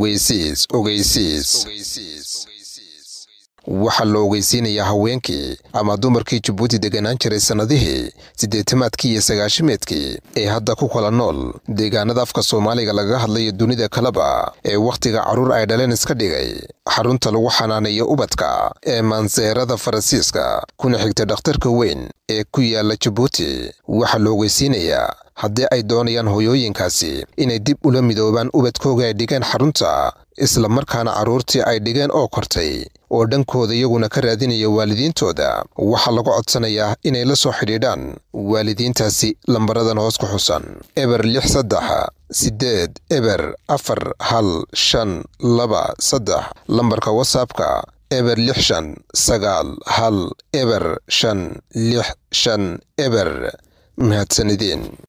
ogeysiis ogeysiis waxaa la ogeysiinayaa haweenkii ama dumarkii jabuuti deganaan jiray sannadihii siddeetamaadkii iyo sagaashameedkii ee hadda ku kala nool deegaanada afka soomaaliga lagaga hadlayo dunida kaleba ee wakhtiga carruur ay dhaleen iska dhigay xarunta lagu xanaaneeyo ubadka ee maanseerada faransiiska kuna xigta dhakhtarka weyn ee ku yaalla jabuuti waxaa la ogeysiinayaa haddii ay doonayaan hoyooyinkaasi inay dib ula midoobaan ubadkooga ay dhigeen xarunta isla markaana carruurtii ay dhigeen oo kortay oo dhankooda iyaguna ka raadinaya waalidiintooda waxaa lagu codsanayaa inay la soo xidhiidhaan waalidiintaasi lambaradan hoos ku xusan eber lix saddex sideed eber afar hal shan laba saddex lambarka watsapka eber lix shan sagaal hal eber shan lix shan eber mahadsanidiin